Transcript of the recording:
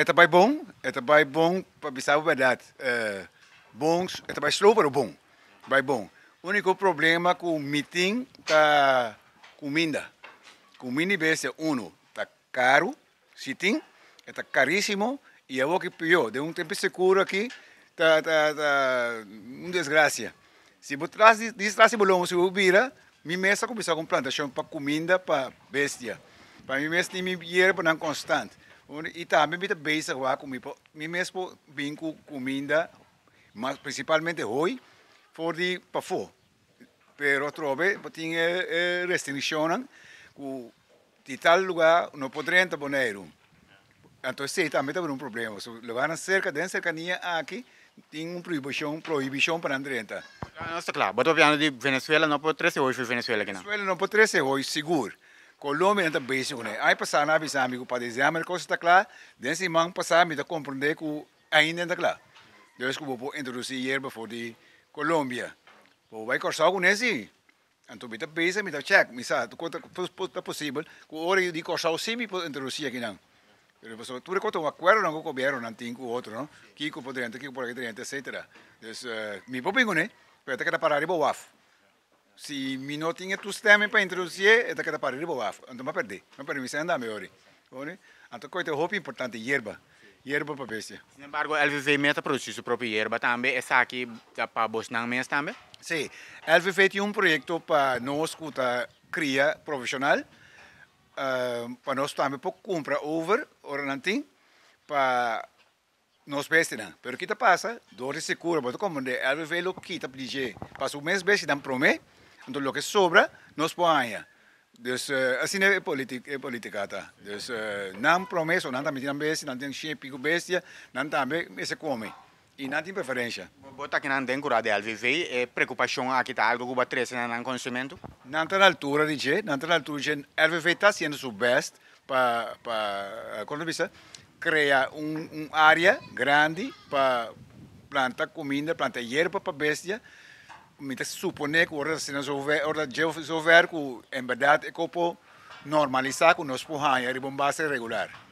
é também bom, é também bom para pensar a verdade. É, bons, é também slow para o bom, vai bom. O único problema com o meeting está comida. Comida e 1 um, está caro, sitting, está é caríssimo, e é o que pior, de um tempo seguro aqui, está tá, tá, tá uma desgraça. Se você traz, traz bolão, se você vira, minha mesa começou com plantação tá para comida, para bestia. Para minha mesa, tem minha dinheiro para não constante. E também me beisa lá comigo, me mesmo vim vinco comida, mas principalmente hoje, foi de para fora. Pero trove, tinha eh, restrições, de tal lugar não poderiam poner um. Então, sim, também tem um problema. Se levaram cerca, de cercania aqui, tem uma proibição, proibição para André entrar. Ah, Nossa, claro, mas estou de Venezuela, não pode 13 hoje, Venezuela que não. Venezuela não pode 13 hoje, seguro. Colômbia então beijo com ele. Aí passar na visão amigo para dizer a minha está clara. Desse man assim, passar me da compreender que ainda está clara. Deus que vou introduzir ele para fora Colômbia. Vou vai cortar com esse. Então me da beijo me dá check me sabe. Tu conta é possível. Que hora eu digo cortar sim me para introduzir aqui não. Pero pues, tú recuerdas un acuerdo no gobierno, no tengo outro, não? Kiko por dentro, Kiko por aqui dentro, etc. Entonces, uh, mi popingo, né? Pero te queda parar de boaf si mino tinha tu sistema para introduzir, é daquela para riba então vai perder, não para mim ainda melhor, olha, então coisa roupa importante, erva, erva para pesca. Sin embargo, LVV meta produzir sua própria erva também, é saque para Bosnan mesmo também? Sim, LVV tem um projeto para nós que cria profissional, uh, para nós também para comprar over, ora não tem, para nos bestina. Pero kita pasa, dores seguro, mas como de LVV lo quita, pediu, passa um mês bestina para mim, untuk lokasi sobra nos poanya dus uh, Quindi è politica. é política tá dus uh, não promessa bestia, non metindo besta não tem cheio pico bestia não tá bem esse come e não tem preferência bota que não tem cura de alvivi e preocupação aqui tá algo cuba três não consumento não tá na altura de je não tá na altura de alvivi tá sendo o best per, para eh, quando visa cria um, um grande per plantare comida plantare erba per bestia mitä se suponee, kun orasina sover, sover, kun en verdad, kopo normalizar, kun nos puhuu ja se regular.